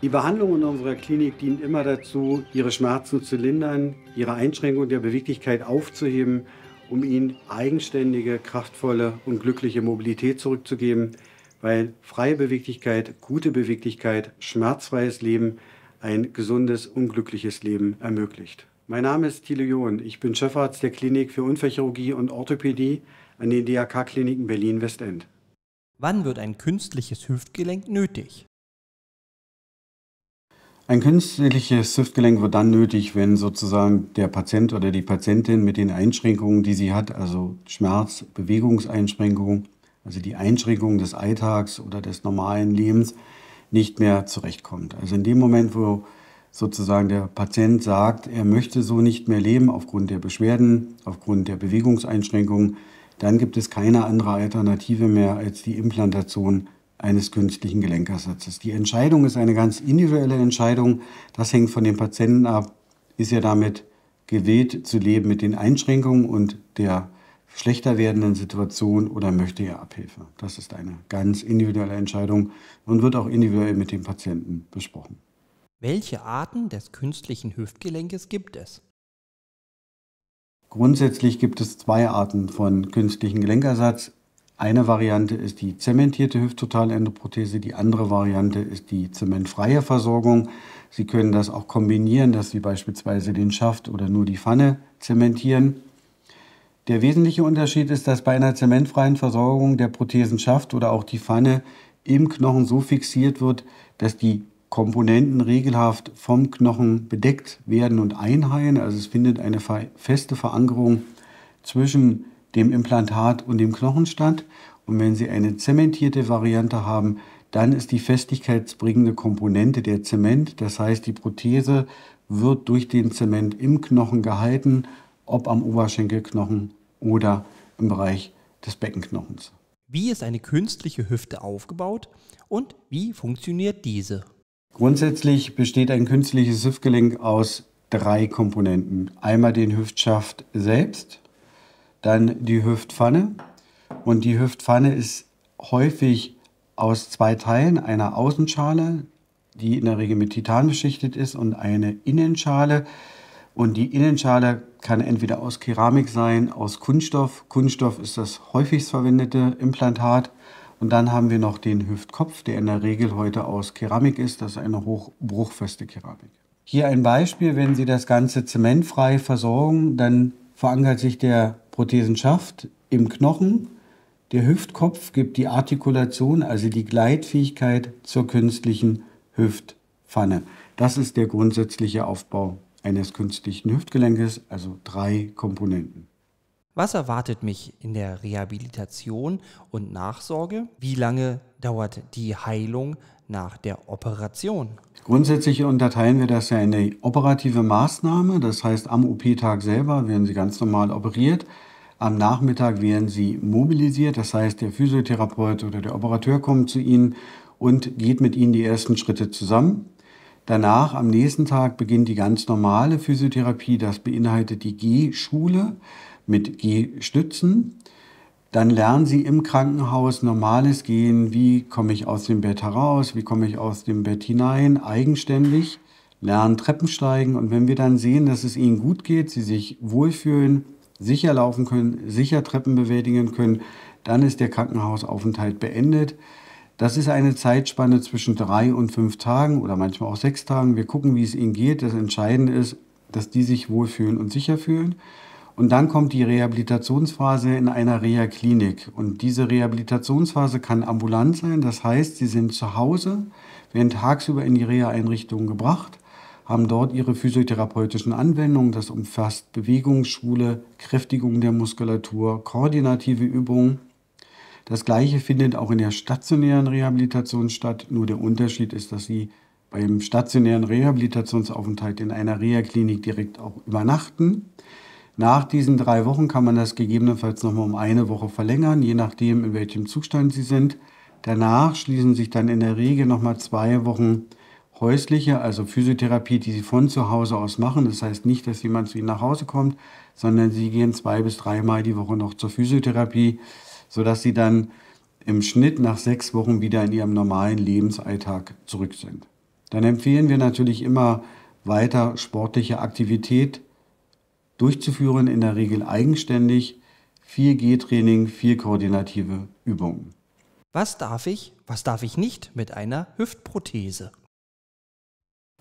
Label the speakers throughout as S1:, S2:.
S1: Die Behandlung in unserer Klinik dient immer dazu, Ihre Schmerzen zu lindern, Ihre Einschränkung der Beweglichkeit aufzuheben, um Ihnen eigenständige, kraftvolle und glückliche Mobilität zurückzugeben, weil freie Beweglichkeit, gute Beweglichkeit, schmerzfreies Leben ein gesundes, unglückliches Leben ermöglicht. Mein Name ist Thiele John. Ich bin Chefarzt der Klinik für Unfallchirurgie und Orthopädie an den DAK-Kliniken Berlin-Westend. Wann wird ein künstliches Hüftgelenk nötig? Ein künstliches Hüftgelenk wird dann nötig, wenn sozusagen der Patient oder die Patientin mit den Einschränkungen, die sie hat, also Schmerz, Bewegungseinschränkungen, also die Einschränkungen des Alltags oder des normalen Lebens, nicht mehr zurechtkommt. Also in dem Moment, wo sozusagen der Patient sagt, er möchte so nicht mehr leben aufgrund der Beschwerden, aufgrund der Bewegungseinschränkungen, dann gibt es keine andere Alternative mehr als die Implantation eines künstlichen Gelenkersatzes. Die Entscheidung ist eine ganz individuelle Entscheidung. Das hängt von dem Patienten ab. Ist er damit gewählt zu leben mit den Einschränkungen und der schlechter werdenden Situation oder möchte er Abhilfe? Das ist eine ganz individuelle Entscheidung und wird auch individuell mit dem Patienten besprochen. Welche Arten des künstlichen Hüftgelenkes gibt es? Grundsätzlich gibt es zwei Arten von künstlichen Gelenkersatz. Eine Variante ist die zementierte Hüfttotalendoprothese, die andere Variante ist die zementfreie Versorgung. Sie können das auch kombinieren, dass Sie beispielsweise den Schaft oder nur die Pfanne zementieren. Der wesentliche Unterschied ist, dass bei einer zementfreien Versorgung der Prothesenschaft oder auch die Pfanne im Knochen so fixiert wird, dass die Komponenten regelhaft vom Knochen bedeckt werden und einheilen. Also es findet eine feste Verankerung zwischen dem Implantat und dem Knochenstand. Und wenn Sie eine zementierte Variante haben, dann ist die festigkeitsbringende Komponente der Zement, das heißt die Prothese wird durch den Zement im Knochen gehalten, ob am Oberschenkelknochen oder im Bereich des Beckenknochens. Wie ist eine künstliche Hüfte aufgebaut und wie funktioniert diese? Grundsätzlich besteht ein künstliches Hüftgelenk aus drei Komponenten. Einmal den Hüftschaft selbst, dann die Hüftpfanne. Und die Hüftpfanne ist häufig aus zwei Teilen, einer Außenschale, die in der Regel mit Titan beschichtet ist, und eine Innenschale. Und die Innenschale kann entweder aus Keramik sein, aus Kunststoff. Kunststoff ist das häufigst verwendete Implantat. Und dann haben wir noch den Hüftkopf, der in der Regel heute aus Keramik ist. Das ist eine hochbruchfeste Keramik. Hier ein Beispiel, wenn Sie das Ganze zementfrei versorgen, dann verankert sich der Prothesenschaft im Knochen. Der Hüftkopf gibt die Artikulation, also die Gleitfähigkeit zur künstlichen Hüftpfanne. Das ist der grundsätzliche Aufbau eines künstlichen Hüftgelenkes, also drei Komponenten. Was erwartet mich in der Rehabilitation und Nachsorge? Wie lange dauert die Heilung nach der Operation. Grundsätzlich unterteilen wir das ja in eine operative Maßnahme. Das heißt, am OP-Tag selber werden Sie ganz normal operiert. Am Nachmittag werden Sie mobilisiert. Das heißt, der Physiotherapeut oder der Operateur kommt zu Ihnen und geht mit Ihnen die ersten Schritte zusammen. Danach, am nächsten Tag, beginnt die ganz normale Physiotherapie. Das beinhaltet die G-Schule mit G-Stützen. Gehstützen dann lernen sie im Krankenhaus normales Gehen, wie komme ich aus dem Bett heraus, wie komme ich aus dem Bett hinein, eigenständig, lernen Treppensteigen und wenn wir dann sehen, dass es ihnen gut geht, sie sich wohlfühlen, sicher laufen können, sicher Treppen bewältigen können, dann ist der Krankenhausaufenthalt beendet. Das ist eine Zeitspanne zwischen drei und fünf Tagen oder manchmal auch sechs Tagen. Wir gucken, wie es ihnen geht. Das Entscheidende ist, dass die sich wohlfühlen und sicher fühlen. Und dann kommt die Rehabilitationsphase in einer Reha-Klinik. Und diese Rehabilitationsphase kann ambulant sein. Das heißt, sie sind zu Hause, werden tagsüber in die Reha-Einrichtung gebracht, haben dort ihre physiotherapeutischen Anwendungen. Das umfasst Bewegungsschule, Kräftigung der Muskulatur, koordinative Übungen. Das Gleiche findet auch in der stationären Rehabilitation statt. Nur der Unterschied ist, dass sie beim stationären Rehabilitationsaufenthalt in einer Reha-Klinik direkt auch übernachten. Nach diesen drei Wochen kann man das gegebenenfalls nochmal um eine Woche verlängern, je nachdem, in welchem Zustand sie sind. Danach schließen sich dann in der Regel nochmal zwei Wochen häusliche, also Physiotherapie, die sie von zu Hause aus machen. Das heißt nicht, dass jemand zu ihnen nach Hause kommt, sondern sie gehen zwei bis dreimal die Woche noch zur Physiotherapie, sodass sie dann im Schnitt nach sechs Wochen wieder in ihrem normalen Lebensalltag zurück sind. Dann empfehlen wir natürlich immer weiter sportliche Aktivität durchzuführen, in der Regel eigenständig, 4G-Training, 4 koordinative Übungen. Was darf ich, was darf ich nicht mit einer Hüftprothese?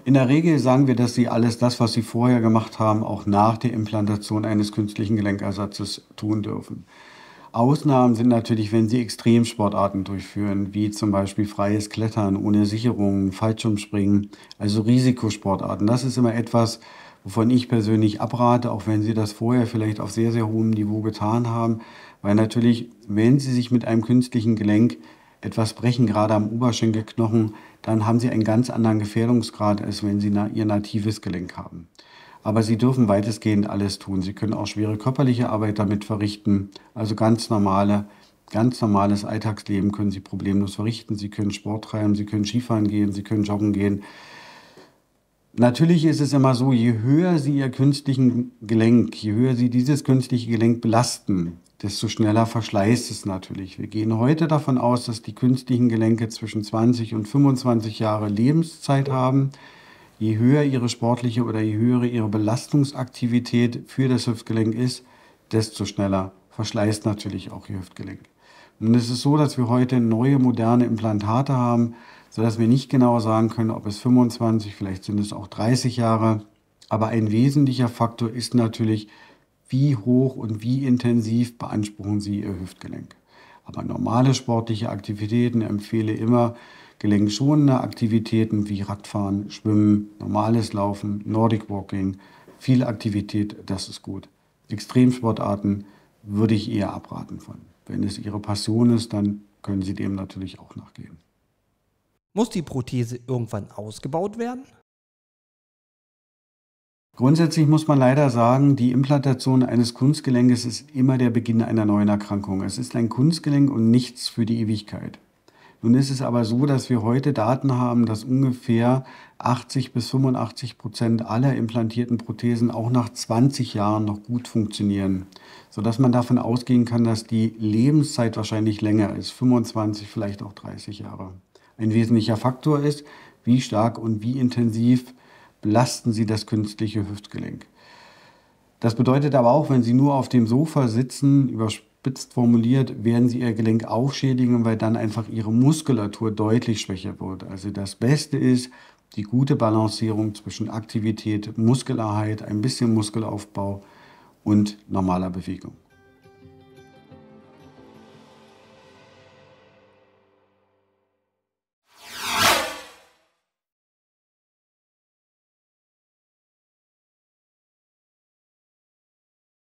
S1: In der Regel sagen wir, dass sie alles das, was sie vorher gemacht haben, auch nach der Implantation eines künstlichen Gelenkersatzes tun dürfen. Ausnahmen sind natürlich, wenn sie Extremsportarten durchführen, wie zum Beispiel freies Klettern ohne Sicherung, Fallschirmspringen, also Risikosportarten. Das ist immer etwas, wovon ich persönlich abrate, auch wenn sie das vorher vielleicht auf sehr, sehr hohem Niveau getan haben, weil natürlich, wenn sie sich mit einem künstlichen Gelenk etwas brechen, gerade am Oberschenkelknochen, dann haben sie einen ganz anderen Gefährdungsgrad, als wenn sie ihr natives Gelenk haben. Aber sie dürfen weitestgehend alles tun. Sie können auch schwere körperliche Arbeit damit verrichten, also ganz normale ganz normales Alltagsleben können sie problemlos verrichten. Sie können Sport treiben, sie können Skifahren gehen, sie können joggen gehen, Natürlich ist es immer so, je höher Sie Ihr künstlichen Gelenk, je höher Sie dieses künstliche Gelenk belasten, desto schneller verschleißt es natürlich. Wir gehen heute davon aus, dass die künstlichen Gelenke zwischen 20 und 25 Jahre Lebenszeit haben. Je höher Ihre sportliche oder je höhere Ihre Belastungsaktivität für das Hüftgelenk ist, desto schneller verschleißt natürlich auch Ihr Hüftgelenk. Und es ist so, dass wir heute neue moderne Implantate haben, sodass wir nicht genau sagen können, ob es 25, vielleicht sind es auch 30 Jahre. Aber ein wesentlicher Faktor ist natürlich, wie hoch und wie intensiv beanspruchen Sie Ihr Hüftgelenk. Aber normale sportliche Aktivitäten empfehle immer gelenkschonende Aktivitäten wie Radfahren, Schwimmen, normales Laufen, Nordic Walking, viel Aktivität, das ist gut. Extremsportarten würde ich eher abraten von. Wenn es Ihre Passion ist, dann können Sie dem natürlich auch nachgehen. Muss die Prothese irgendwann ausgebaut werden? Grundsätzlich muss man leider sagen, die Implantation eines Kunstgelenkes ist immer der Beginn einer neuen Erkrankung. Es ist ein Kunstgelenk und nichts für die Ewigkeit. Nun ist es aber so, dass wir heute Daten haben, dass ungefähr 80 bis 85 Prozent aller implantierten Prothesen auch nach 20 Jahren noch gut funktionieren, sodass man davon ausgehen kann, dass die Lebenszeit wahrscheinlich länger ist, 25, vielleicht auch 30 Jahre ein wesentlicher Faktor ist, wie stark und wie intensiv belasten Sie das künstliche Hüftgelenk. Das bedeutet aber auch, wenn Sie nur auf dem Sofa sitzen, überspitzt formuliert, werden Sie Ihr Gelenk auch schädigen, weil dann einfach Ihre Muskulatur deutlich schwächer wird. Also das Beste ist die gute Balancierung zwischen Aktivität, Muskelerheit, ein bisschen Muskelaufbau und normaler Bewegung.